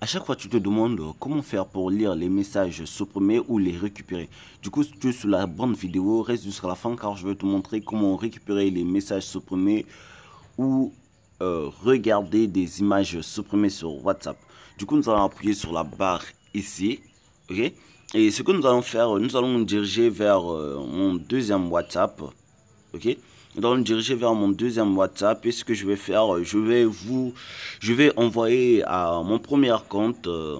A chaque fois, tu te demandes comment faire pour lire les messages, supprimés ou les récupérer. Du coup, si tu sur la bonne vidéo, reste jusqu'à la fin car je vais te montrer comment récupérer les messages supprimés ou euh, regarder des images supprimées sur WhatsApp. Du coup, nous allons appuyer sur la barre ici. ok Et ce que nous allons faire, nous allons nous diriger vers euh, mon deuxième WhatsApp. ok donc me diriger vers mon deuxième WhatsApp et ce que je vais faire, euh, je vais vous, je vais envoyer à mon premier compte, euh,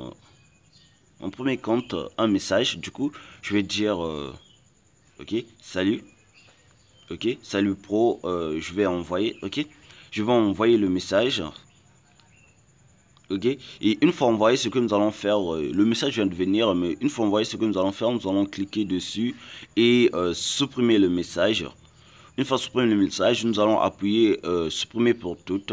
mon premier compte euh, un message. Du coup, je vais dire, ok, salut, ok, salut pro, je vais envoyer, ok, je vais envoyer le message. Ok, et une fois envoyé ce que nous allons faire, le message vient de venir, mais une fois envoyé ce que nous allons faire, nous allons cliquer dessus et supprimer le message. Une fois supprimé le message, nous allons appuyer euh, supprimer pour toutes.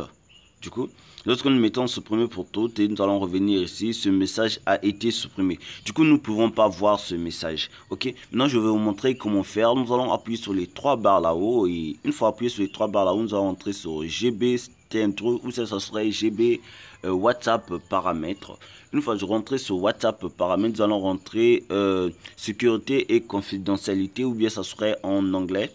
Du coup, lorsque nous mettons supprimer pour toutes et nous allons revenir ici, ce message a été supprimé. Du coup, nous ne pouvons pas voir ce message. Ok, maintenant je vais vous montrer comment faire. Nous allons appuyer sur les trois barres là-haut et une fois appuyé sur les trois barres là-haut, nous allons entrer sur GB ou ça, ça serait GB euh, WhatsApp paramètres. Une fois que je sur WhatsApp paramètres, nous allons rentrer euh, sécurité et confidentialité ou bien ça serait en anglais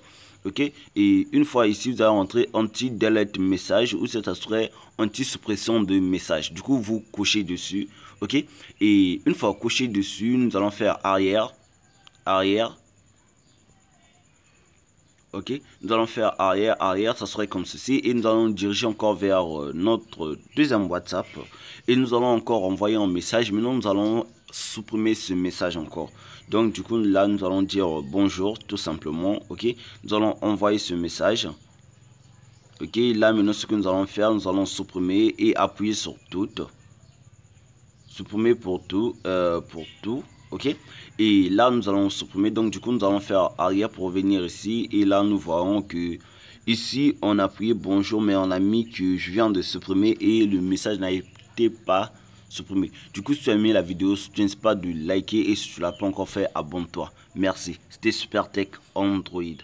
ok Et une fois ici, vous allez rentrer anti-delete message ou c'est serait anti-suppression de message. Du coup, vous cochez dessus, ok Et une fois coché dessus, nous allons faire arrière, arrière, ok nous allons faire arrière arrière ça serait comme ceci et nous allons diriger encore vers euh, notre deuxième whatsapp et nous allons encore envoyer un message maintenant nous allons supprimer ce message encore donc du coup là nous allons dire euh, bonjour tout simplement ok nous allons envoyer ce message ok là maintenant ce que nous allons faire nous allons supprimer et appuyer sur tout supprimer pour tout euh, pour tout ok et là nous allons supprimer donc du coup nous allons faire arrière pour venir ici et là nous voyons que ici on a appuyé bonjour mais on a mis que je viens de supprimer et le message n'a été pas supprimé du coup si tu as aimé la vidéo tu n'hésite pas de liker et si tu l'as pas encore fait abonne toi merci c'était super tech android